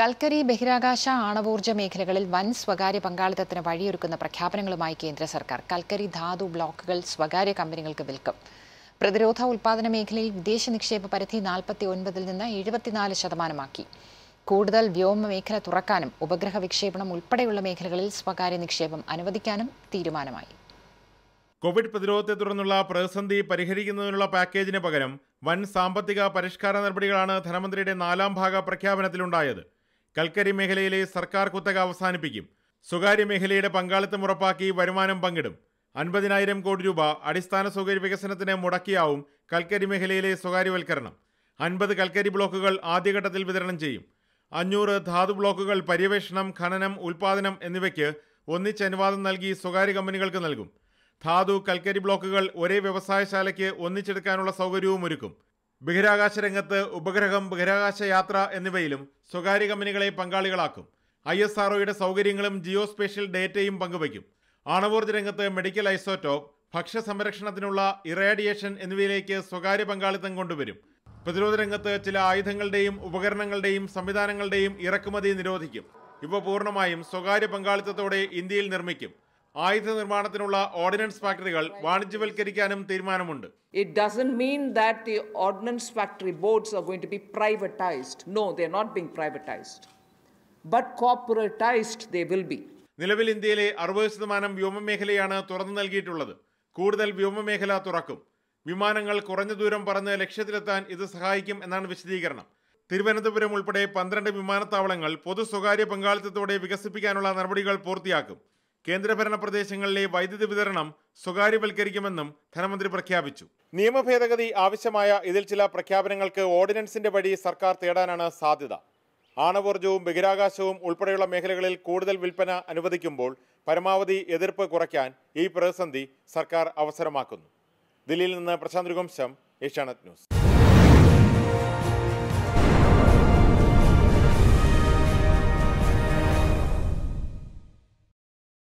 കൽക്കരി ബഹിരാകാശ ആണവോർജ്ജ മേഖലകളിൽ വൻ സ്വകാര്യ പങ്കാളിത്തത്തിന് വഴിയൊരുക്കുന്ന പ്രഖ്യാപനങ്ങളുമായി കേന്ദ്ര സർക്കാർ കൽക്കരി ധാതു ബ്ലോക്കുകൾ സ്വകാര്യ കമ്പനികൾക്ക് വിൽക്കും പ്രതിരോധ ഉൽപാദന മേഖലയിൽ വിദേശ നിക്ഷേപ പരിധി നാൽപ്പത്തി ഒൻപതിൽ നിന്ന് എഴുപത്തിനാല് ശതമാനമാക്കി കൂടുതൽ വ്യോമ മേഖല തുറക്കാനും ഉപഗ്രഹ വിക്ഷേപണം ഉൾപ്പെടെയുള്ള മേഖലകളിൽ സ്വകാര്യ നിക്ഷേപം അനുവദിക്കാനും തീരുമാനമായി കോവിഡ് പ്രതിരോധത്തെ തുടർന്നുള്ള പ്രതിസന്ധി പരിഹരിക്കുന്നതിനുള്ള പാക്കേജിന് പകരം വൻ സാമ്പത്തിക പരിഷ്കാര നടപടികളാണ് ധനമന്ത്രിയുടെ നാലാം ഭാഗ പ്രഖ്യാപനത്തിലുണ്ടായത് കൽക്കരി മേഖലയിലെ സർക്കാർ കുത്തക അവസാനിപ്പിക്കും സ്വകാര്യ മേഖലയുടെ പങ്കാളിത്തം ഉറപ്പാക്കി വരുമാനം പങ്കിടും അൻപതിനായിരം കോടി രൂപ അടിസ്ഥാന സൗകര്യ വികസനത്തിന് മുടക്കിയാവും കൽക്കരി മേഖലയിലെ സ്വകാര്യവൽക്കരണം അൻപത് കൽക്കരി ബ്ലോക്കുകൾ ആദ്യഘട്ടത്തിൽ വിതരണം ചെയ്യും അഞ്ഞൂറ് ധാതു ബ്ലോക്കുകൾ പര്യവേഷണം ഖനനം ഉൽപാദനം എന്നിവയ്ക്ക് ഒന്നിച്ച് അനുവാദം നൽകി സ്വകാര്യ കമ്പനികൾക്ക് നൽകും ധാതു കൽക്കരി ബ്ലോക്കുകൾ ഒരേ വ്യവസായശാലയ്ക്ക് ഒന്നിച്ചെടുക്കാനുള്ള സൗകര്യവും ഒരുക്കും ബഹിരാകാശ രംഗത്ത് ഉപഗ്രഹം ബഹിരാകാശ യാത്ര എന്നിവയിലും സ്വകാര്യ കമ്പനികളെ പങ്കാളികളാക്കും ഐ എസ് ആർഒയുടെ സൗകര്യങ്ങളും ജിയോ സ്പേഷ്യൽ ഡേറ്റയും പങ്കുവയ്ക്കും ആണവോർജ്ജ രംഗത്ത് മെഡിക്കൽ ഐസോറ്റോപ്പ് ഭക്ഷ്യ സംരക്ഷണത്തിനുള്ള ഇറാഡിയേഷൻ എന്നിവയിലേക്ക് സ്വകാര്യ പങ്കാളിത്തം കൊണ്ടുവരും പ്രതിരോധ രംഗത്ത് ചില ആയുധങ്ങളുടെയും ഉപകരണങ്ങളുടെയും സംവിധാനങ്ങളുടെയും ഇറക്കുമതി നിരോധിക്കും ഇവ പൂർണ്ണമായും സ്വകാര്യ പങ്കാളിത്തത്തോടെ ഇന്ത്യയിൽ നിർമ്മിക്കും ആയുധ നിർമ്മാണത്തിനുള്ള ഓർഡിനൻസ് ഫാക്ടറികൾ വാണിജ്യവൽക്കരിക്കാനും തീരുമാനമുണ്ട് doesn't mean that the ordnance factory boards are going to be privatised no they are not being privatised but corporatised they will be നിലവിൽ ഇന്ത്യയിലെ അറുപത് ശതമാനം വ്യോമമേഖലയാണ് തുറന്നു നൽകിയിട്ടുള്ളത് കൂടുതൽ വ്യോമമേഖല തുറക്കും വിമാനങ്ങൾ കുറഞ്ഞ ദൂരം പറന്ന് ലക്ഷ്യത്തിലെത്താൻ ഇത് സഹായിക്കും എന്നാണ് വിശദീകരണം തിരുവനന്തപുരം ഉൾപ്പെടെ പന്ത്രണ്ട് വിമാനത്താവളങ്ങൾ പൊതു സ്വകാര്യ പങ്കാളിത്തത്തോടെ വികസിപ്പിക്കാനുള്ള നടപടികൾ പൂർത്തിയാക്കും കേന്ദ്രഭരണ പ്രദേശങ്ങളിലെ വൈദ്യുതി വിതരണം സ്വകാര്യവൽക്കരിക്കുമെന്നും ധനമന്ത്രി പ്രഖ്യാപിച്ചു നിയമ ഭേദഗതി ആവശ്യമായ ഇതിൽ ചില പ്രഖ്യാപനങ്ങൾക്ക് ഓർഡിനൻസിന്റെ വഴി സർക്കാർ തേടാനാണ് സാധ്യത ആണവോർജവും ബഹിരാകാശവും ഉൾപ്പെടെയുള്ള മേഖലകളിൽ കൂടുതൽ വിൽപ്പന അനുവദിക്കുമ്പോൾ പരമാവധി എതിർപ്പ് കുറയ്ക്കാൻ ഈ പ്രതിസന്ധി സർക്കാർ അവസരമാക്കുന്നു ദില്ലിയിൽ നിന്ന് പ്രശാന്ത് ഗുംശം ഏഷ്യാനെറ്റ് ന്യൂസ്